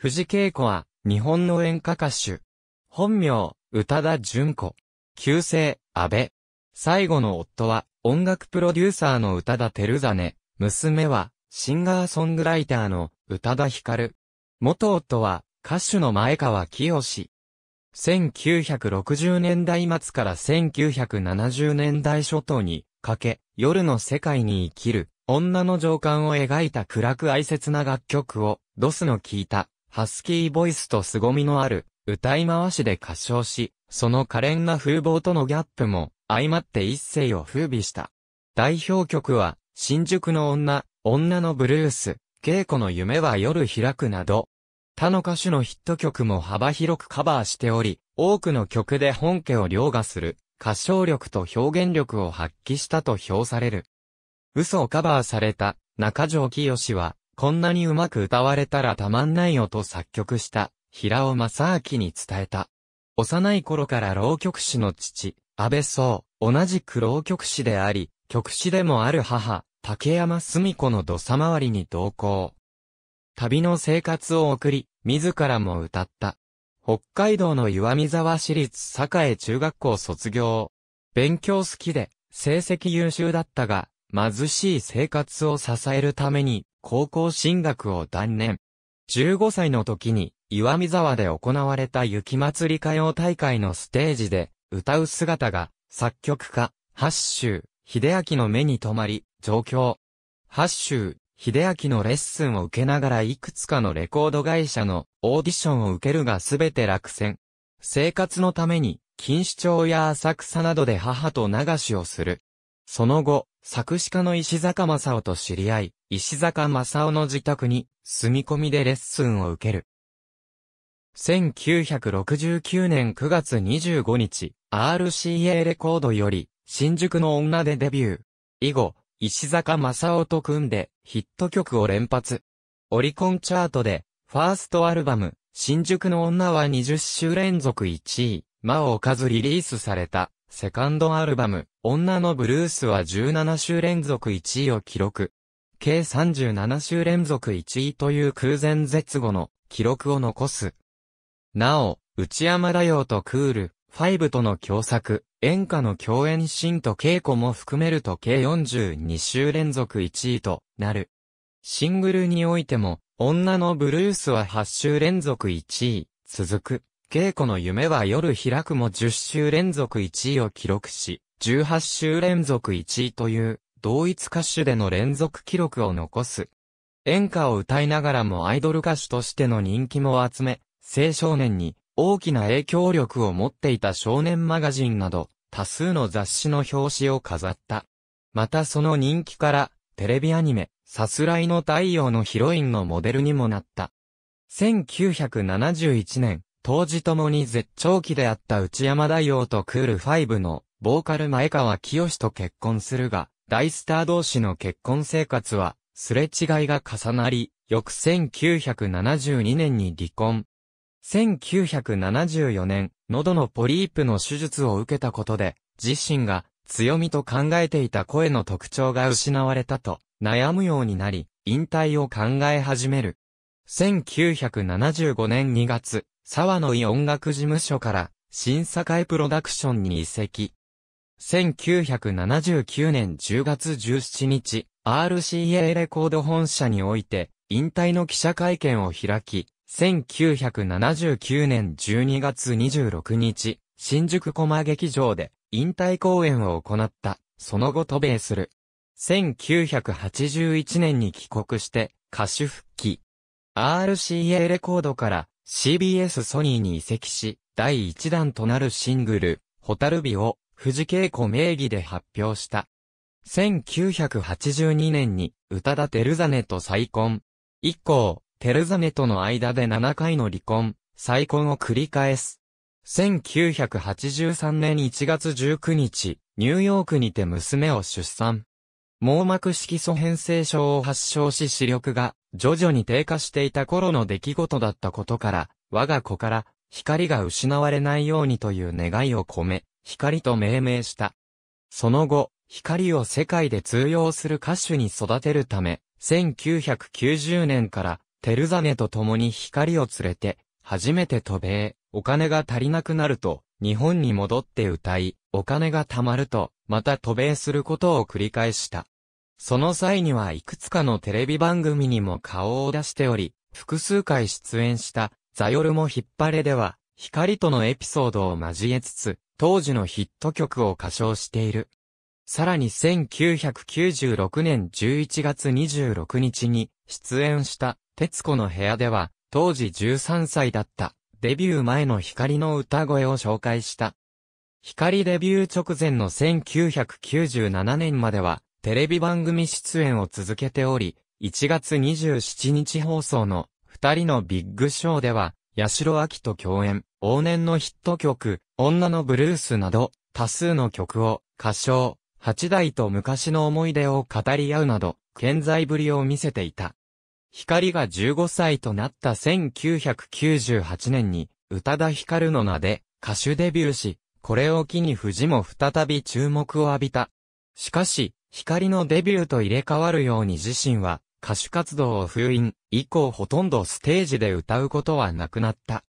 藤恵子は、日本の演歌歌手。本名、宇多田淳子。旧姓、安倍。最後の夫は、音楽プロデューサーの宇多田照真。娘は、シンガーソングライターの宇多田光。元夫は、歌手の前川清。1960年代末から1970年代初頭にかけ、夜の世界に生きる女の情感を描いた暗く哀切な楽曲を、ドスの聞いたハスキーボイスと凄みのある、歌い回しで歌唱し、その可憐な風貌とのギャップも、相まって一世を風靡した。代表曲は、新宿の女、女のブルース、稽古の夢は夜開くなど、他の歌手のヒット曲も幅広くカバーしており、多くの曲で本家を凌駕する、歌唱力と表現力を発揮したと評される。嘘をカバーされた中条清は、こんなにうまく歌われたらたまんないよと作曲した平尾正明に伝えた。幼い頃から浪曲師の父、安倍総、同じく浪曲師であり、曲師でもある母、竹山澄子の土佐回りに同行。旅の生活を送り、自らも歌った。北海道の岩見沢市立栄中学校卒業。勉強好きで、成績優秀だったが、貧しい生活を支えるために、高校進学を断念。15歳の時に、岩見沢で行われた雪祭り歌謡大会のステージで、歌う姿が、作曲家、八州、秀明の目に留まり、上京。八州、秀明のレッスンを受けながらいくつかのレコード会社のオーディションを受けるがすべて落選。生活のために、錦糸町や浅草などで母と流しをする。その後、作詞家の石坂正夫と知り合い、石坂正夫の自宅に住み込みでレッスンを受ける。1969年9月25日、RCA レコードより、新宿の女でデビュー。以後、石坂正夫と組んでヒット曲を連発。オリコンチャートで、ファーストアルバム、新宿の女は20週連続1位、魔を置かずリリースされた。セカンドアルバム、女のブルースは17週連続1位を記録。計37週連続1位という空前絶後の記録を残す。なお、内山大洋とクール、ファイブとの共作、演歌の共演シーンと稽古も含めると計42週連続1位となる。シングルにおいても、女のブルースは8週連続1位、続く。稽古の夢は夜開くも10週連続1位を記録し、18週連続1位という、同一歌手での連続記録を残す。演歌を歌いながらもアイドル歌手としての人気も集め、青少年に大きな影響力を持っていた少年マガジンなど、多数の雑誌の表紙を飾った。またその人気から、テレビアニメ、さすらいの太陽のヒロインのモデルにもなった。1971年、当時ともに絶頂期であった内山大王とクール5のボーカル前川清と結婚するが、大スター同士の結婚生活は、すれ違いが重なり、翌1972年に離婚。1974年、喉のポリープの手術を受けたことで、自身が強みと考えていた声の特徴が失われたと悩むようになり、引退を考え始める。1975年2月、沢の井音楽事務所から、新栄プロダクションに移籍。1979年10月17日、RCA レコード本社において、引退の記者会見を開き、1979年12月26日、新宿駒劇場で引退公演を行った、その後渡米する。1981年に帰国して歌手復帰。RCA レコードから CBS ソニーに移籍し、第1弾となるシングル、ホタルビを、藤恵子名義で発表した。1982年に、宇多田テルザネと再婚。以降、テルザネとの間で7回の離婚、再婚を繰り返す。1983年1月19日、ニューヨークにて娘を出産。網膜色素変性症を発症し視力が徐々に低下していた頃の出来事だったことから、我が子から光が失われないようにという願いを込め、光と命名した。その後、光を世界で通用する歌手に育てるため、1990年からテルザネと共に光を連れて、初めて渡米、お金が足りなくなると、日本に戻って歌い、お金が貯まると、また渡米することを繰り返した。その際にはいくつかのテレビ番組にも顔を出しており、複数回出演した、ザヨルも引っ張れでは、光とのエピソードを交えつつ、当時のヒット曲を歌唱している。さらに1996年11月26日に出演した、徹子の部屋では、当時13歳だったデビュー前の光の歌声を紹介した。光デビュー直前の1997年までは、テレビ番組出演を続けており、1月27日放送の二人のビッグショーでは、八代亜紀と共演、往年のヒット曲、女のブルースなど、多数の曲を歌唱、八代と昔の思い出を語り合うなど、健在ぶりを見せていた。光が15歳となった1998年に、宇多田ヒカルの名で歌手デビューし、これを機に富士も再び注目を浴びた。しかし、光のデビューと入れ替わるように自身は、歌手活動を封印、以降ほとんどステージで歌うことはなくなった。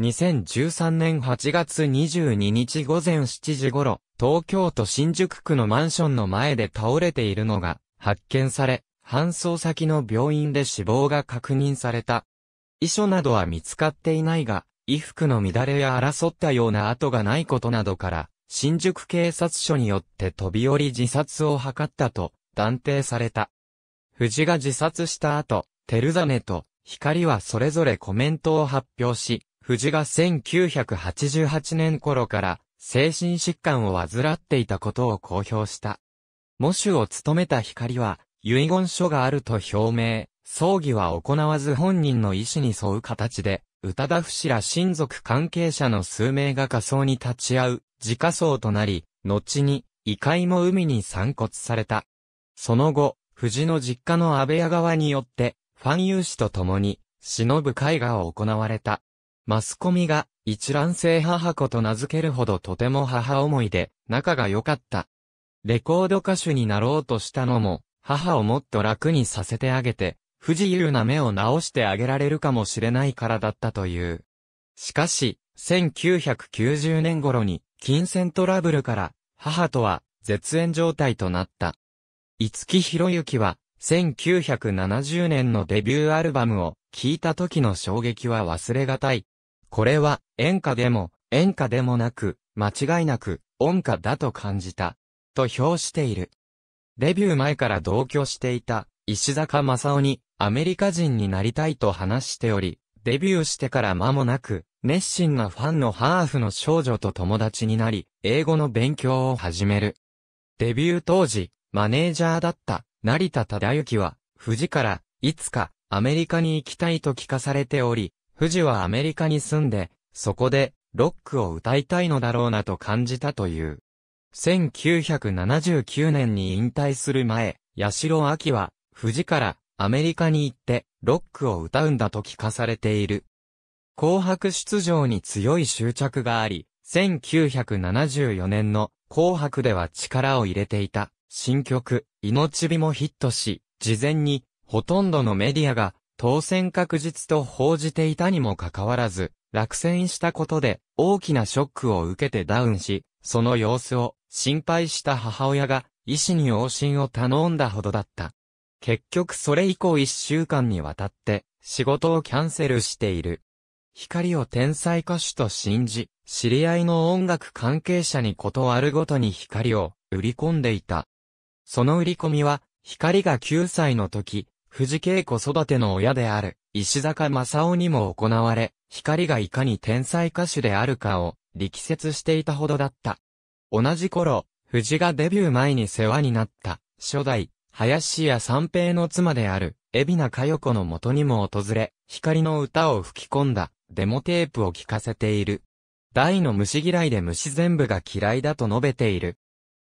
2013年8月22日午前7時頃、東京都新宿区のマンションの前で倒れているのが発見され、搬送先の病院で死亡が確認された。遺書などは見つかっていないが、衣服の乱れや争ったような跡がないことなどから、新宿警察署によって飛び降り自殺を図ったと断定された。藤が自殺した後、テルザネと光はそれぞれコメントを発表し、藤が1988年頃から精神疾患を患っていたことを公表した。模種を務めた光は、遺言書があると表明、葬儀は行わず本人の意思に沿う形で、宇多田死ら親族関係者の数名が仮葬に立ち会う、自家葬となり、後に、遺骸も海に散骨された。その後、藤の実家の安倍屋側によって、ファン有志と共に、忍ぶ会が行われた。マスコミが、一卵性母子と名付けるほどとても母思いで、仲が良かった。レコード歌手になろうとしたのも、母をもっと楽にさせてあげて、不自由な目を直してあげられるかもしれないからだったという。しかし、1990年頃に、金銭トラブルから、母とは、絶縁状態となった。五木博之は、1970年のデビューアルバムを聴いた時の衝撃は忘れがたい。これは演歌でも演歌でもなく間違いなく音歌だと感じた。と評している。デビュー前から同居していた、石坂正夫に、アメリカ人になりたいと話しており、デビューしてから間もなく、熱心なファンのハーフの少女と友達になり、英語の勉強を始める。デビュー当時、マネージャーだった、成田忠之は、富士から、いつか、アメリカに行きたいと聞かされており、富士はアメリカに住んで、そこで、ロックを歌いたいのだろうなと感じたという。1979年に引退する前、八代亜紀は、富士からアメリカに行って、ロックを歌うんだと聞かされている。紅白出場に強い執着があり、1974年の紅白では力を入れていた新曲、命日もヒットし、事前にほとんどのメディアが当選確実と報じていたにもかかわらず、落選したことで大きなショックを受けてダウンし、その様子を心配した母親が医師に往診を頼んだほどだった。結局それ以降一週間にわたって仕事をキャンセルしている。光を天才歌手と信じ、知り合いの音楽関係者に断るごとに光を売り込んでいた。その売り込みは、光が9歳の時、藤恵子育ての親である、石坂正夫にも行われ、光がいかに天才歌手であるかを力説していたほどだった。同じ頃、藤がデビュー前に世話になった、初代、林家三平の妻である、海老名佳代子の元にも訪れ、光の歌を吹き込んだ、デモテープを聴かせている。大の虫嫌いで虫全部が嫌いだと述べている。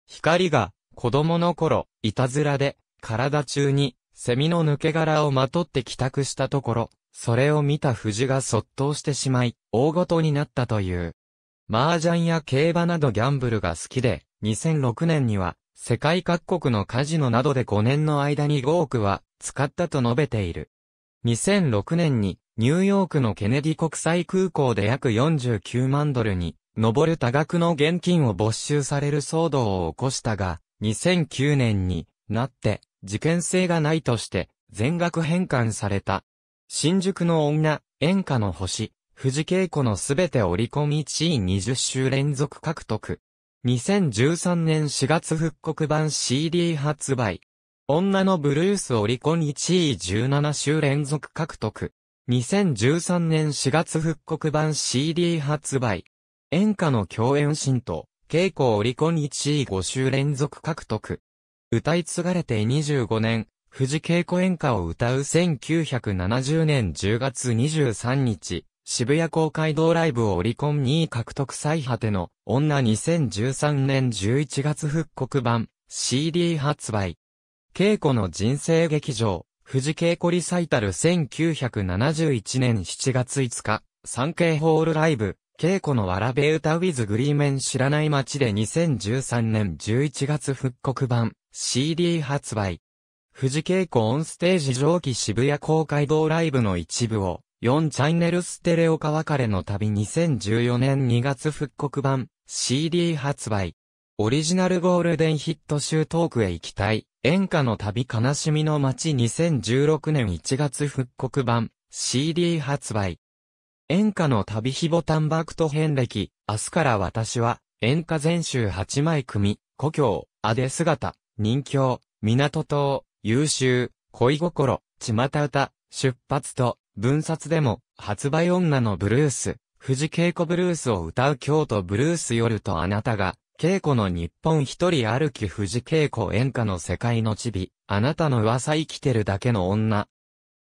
光が、子供の頃、いたずらで、体中に、セミの抜け殻をまとって帰宅したところ、それを見た藤がそっとしてしまい、大ごとになったという。麻雀や競馬などギャンブルが好きで、2006年には、世界各国のカジノなどで5年の間に5億は使ったと述べている。2006年にニューヨークのケネディ国際空港で約49万ドルに上る多額の現金を没収される騒動を起こしたが、2009年になって事件性がないとして全額返還された。新宿の女、演歌の星、藤恵子のすべて折り込み1位20週連続獲得。2013年4月復刻版 CD 発売。女のブルース折り込み1位17週連続獲得。2013年4月復刻版 CD 発売。演歌の共演新ト、稽古折り込み1位5週連続獲得。歌い継がれて25年、藤稽古演歌を歌う1970年10月23日、渋谷公会堂ライブをオリコン2位獲得最果ての女2013年11月復刻版 CD 発売。稽古の人生劇場、富士稽古リサイタル1971年7月5日、産経ホールライブ、稽古のわらべ歌 with グリーメン知らない街で2013年11月復刻版 CD 発売。富士稽古オンステージ上記渋谷公会堂ライブの一部を4チャンネルステレオ化別れの旅2014年2月復刻版 CD 発売。オリジナルゴールデンヒット集トークへ行きたい。演歌の旅悲しみの街2016年1月復刻版 CD 発売。演歌の旅ひボタンバクと編歴。明日から私は演歌全集8枚組。故郷、あで姿、人境、港島、優秀、恋心、巷歌、出発と、文冊でも、発売女のブルース、藤恵子ブルースを歌う京都ブルース夜とあなたが、稽古の日本一人歩き藤恵子演歌の世界のチビ、あなたの噂生きてるだけの女。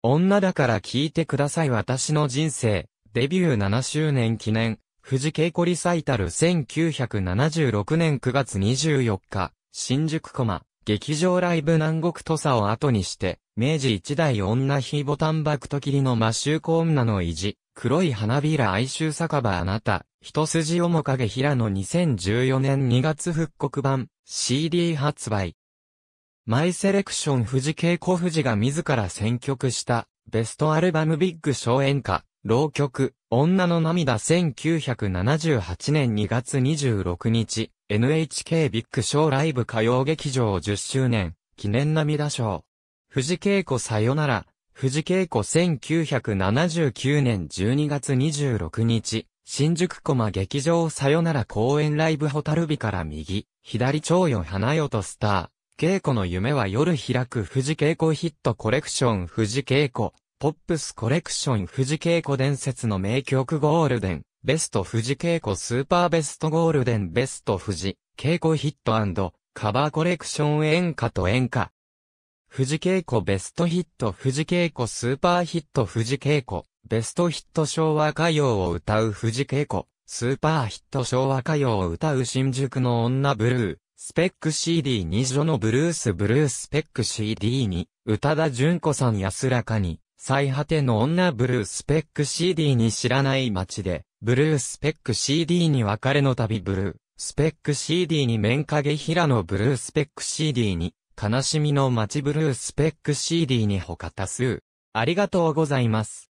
女だから聞いてください私の人生、デビュー7周年記念、藤恵子リサイタル1976年9月24日、新宿コマ、劇場ライブ南国土佐を後にして、明治一代女ひぼたんばくときりの魔衆女の意地、黒い花びら哀愁酒場あなた、一筋面影平野2014年2月復刻版、CD 発売。マイセレクション富士恵子富士が自ら選曲した、ベストアルバムビッグ小演歌、浪曲、女の涙1978年2月26日、NHK ビッグショーライブ歌謡劇場10周年、記念涙賞。藤恵子さよなら、藤恵子1979年12月26日、新宿駒劇場さよなら公演ライブホタルビから右、左蝶よ花よとスター、恵子の夢は夜開く藤恵子ヒットコレクション藤恵子、ポップスコレクション藤恵子伝説の名曲ゴールデン、ベスト藤恵子スーパーベストゴールデンベスト藤、恵子ヒットカバーコレクション演歌と演歌、藤恵子ベストヒット藤恵子スーパーヒット藤恵子ベストヒット昭和歌謡を歌う藤恵子スーパーヒット昭和歌謡を歌う新宿の女ブルースペック CD2 女のブルースブルースペック CD に宇多田純子さん安らかに最果ての女ブルースペック CD に知らない街で、ブルースペック CD に別れの旅ブルースペック CD に面影平野ブルースペック CD に悲しみの街ブルースペック CD に他多数。ありがとうございます。